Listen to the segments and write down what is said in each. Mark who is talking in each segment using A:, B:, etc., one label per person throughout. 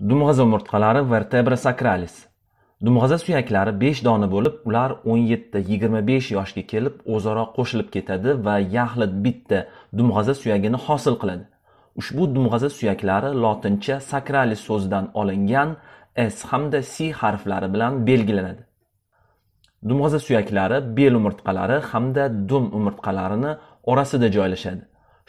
A: Dumg'aza umurtqalari vertebra sacralis. Dumg'aza suyaklari 5 dona bo'lib, ular 17-25 yoshga kelib o'zaro qo'shilib ketadi va yaxlit bitta dumg'aza suyagini hosil qiladi. Ushbu dumg'aza suyaklari lotincha sacralis so'zidan olingan S hamda C harflari bilan belgilanadi. Dumg'aza suyaklari bel umurtqalari hamda dum umurtqalarini orasida joylashadi.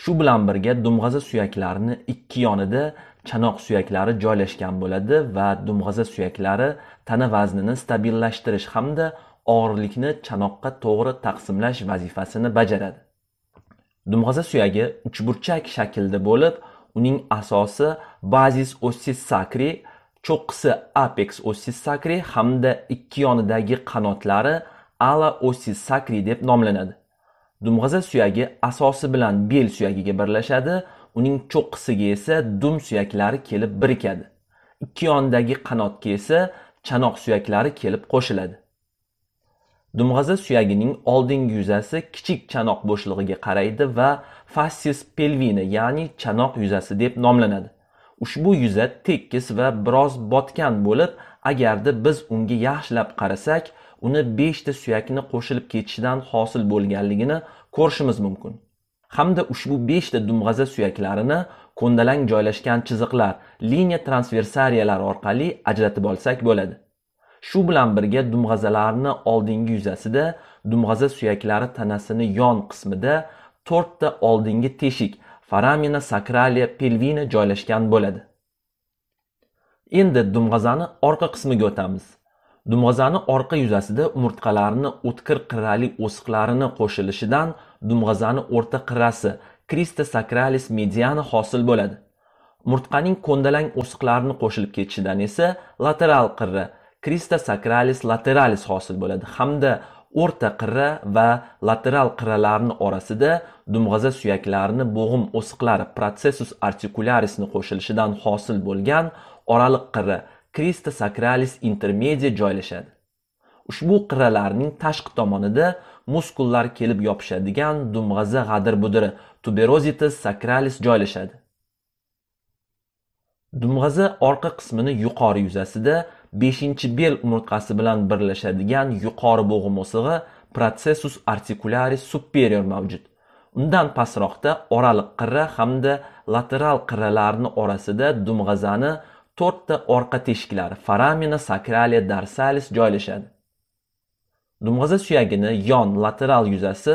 A: Shu bilan birga dumg'aza suyaklarini ikki yonida chanoq suyaklari joylashgan bo'ladi va dumg'aza suyaklari tana vaznini stabillashtirish hamda og'irlikni chanoqqa to'g'ri taqsimlash vazifasini bajaradi. Dumg'aza suyagi uchburchak shaklda bo'lib, uning asosi bazis ossis sacri, cho'qqisi apex ossis sacri hamda ikki yonidagi qanotlari ala ossis sacri deb nomlanadi. Dumg'aza suyagi asosi bilan bel suyagiga birlashadi, uning cho'qqisiga esa dum suyaklari kelib birikadi. Ikki yondagi qanotga esa chanoq suyaklari kelib qo'shiladi. Dumg'aza suyagining oldingi yuzasi kichik chanoq bo'shlig'iga qaraydi va fassis pelvini, ya'ni chanoq yuzasi deb nomlanadi. Ushbu yuza tekis va biroz botgan bo'lib, agarda biz unga yaxshilab qarasak, uni 5 ta suyakni qo'shilib ketishidan hosil bo'lganligini ko'rishimiz mumkin hamda ushbu 5 ta dumg'aza suyaklarini ko'ndalang joylashgan chiziqlar liniya transversariyalar orqali ajratib olsak bo'ladi shu bilan birga dumg'azalarni oldingi yuzasida dumg'aza suyaklari tanasini yon qismida 4 ta oldingi teshik foramina sakraliya pelvina joylashgan bo'ladi endi dumg'azani orqa qismiga o'tamiz Dumg'azani orqa yuzasida umurtqalarni o'tkir qirrali o'siqlarini qo'shilishidan dumg'azani o'rta qirrasi Crista sacralis mediani hosil bo'ladi. Umurtqaning ko'ndalang o'siqlarini qo'shilib ketishidan esa lateral qirra Crista sacralis lateralis hosil bo'ladi hamda o'rta qirra va lateral qirralarni orasida dumg'aza suyaklarini bo'g'im o'siqlari processus articularisni qo'shilishidan hosil bo'lgan oraliq qirra Krista sakralis intermedia joylashadi. Ushbu qirralarning tashqi tomonida muskullar kelib yopishadigan dumg'aza g'adir-budiri tuberozitis sakralis joylashadi. Dumg'aza orqa qismini yuqori yuzasida 5-bel umurtqasi bilan birlashadigan yuqori bo'g'im o'sig'i processus articularis superior mavjud. Undan pastroqda oraliq qirra hamda lateral qirralarni orasida dumg'azani to'rtta orqa teshiklar foramina sacralia dorsalis joylashadi dumg'aza suyagini yon lateral yuzasi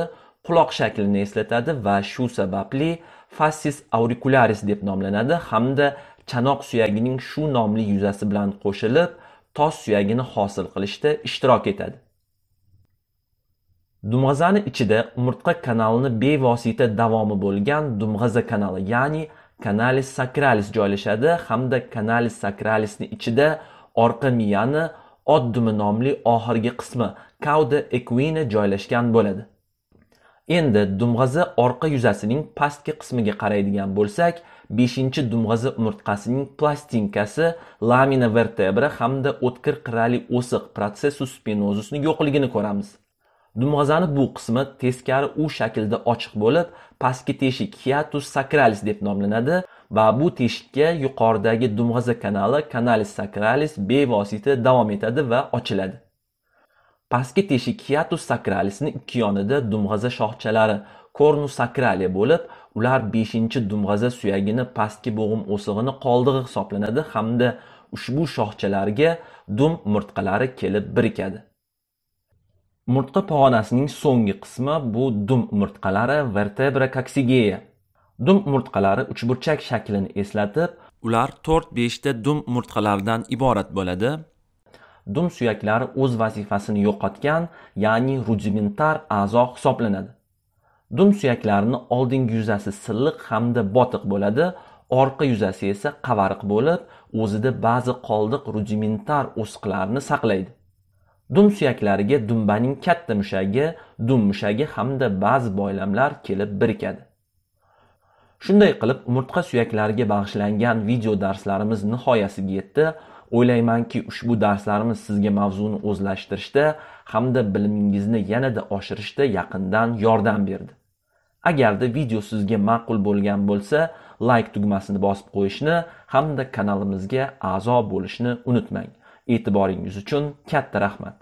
A: quloq shaklini eslatadi va shu sababli fassis auricularis deb nomlanadi hamda chanoq suyagining shu nomli yuzasi bilan qo'shilib tos suyagini hosil qilishda ishtirok etadi dumg'azani ichida umurtqa kanalini bevosita davomi bo'lgan dumg'aza kanali ya'ni kanalis sakralis joylashadi hamda kanalis sakralisni ichida orqa miyani oddumi nomli oxirgi qismi kauda equina joylashgan bo'ladi endi dumg'aza orqa yuzasining pastki qismiga qaraydigan bo'lsak 5 dumg'aza umurtqasining plastinkasi lamina vertebra hamda o'tkir qirali o'siq protsessus spinozusni yo'qligini ko'ramiz Dumg'azani bu qismi teskari U shaklida ochiq bo'lib, pastki teshik hiatus sacralis deb nomlanadi va bu teshikka yuqoridagi dumg'aza kanali canalis sacralis bevosita davom etadi va ochiladi. Pastki teshik hiatus sakralisni ikki yonida dumg'aza shoxchalari cornus sakrali bo'lib, ular 5-dumg'aza suyagini pastki bo'g'im o'sig'ini qoldig'i hisoblanadi hamda ushbu shoxchalarga dum umurtqalari kelib birikadi. Umurtqa pog'onasining so'nggi qismi bu dum umurtqalari vertebra kaksigeya. Dum umurtqalari uchburchak shaklini eslatib, ular 4-5 ta dum umurtqalardan iborat bo'ladi. Dum suyaklari o'z vazifasini yo'qotgan, ya'ni rudimentar a'zo hisoblanadi. Dum suyaklarini oldingi yuzasi silliq hamda botiq bo'ladi, orqa yuzasi esa qavariq bo'lib, o'zida ba'zi qoldiq rudimentar o'siqlarni saqlaydi. Dum suyaklariga dumbaning katta mushagi, dum mushagi hamda ba'zi boylamlar kelib birikadi. Shunday qilib, umurtqa suyaklariga bag'ishlangan video darslarimiz nihoyasiga yetdi. O'ylaymanki, ushbu darslarimiz sizga mavzuni o'zlashtirishda hamda bilimingizni yanada oshirishda yaqindan yordam berdi. Agarda video sizga ma'qul bo'lgan bo'lsa, like tugmasini bosib qo'yishni hamda kanalimizga a'zo bo'lishni unutmang. E'tiboringiz uchun katta rahmat.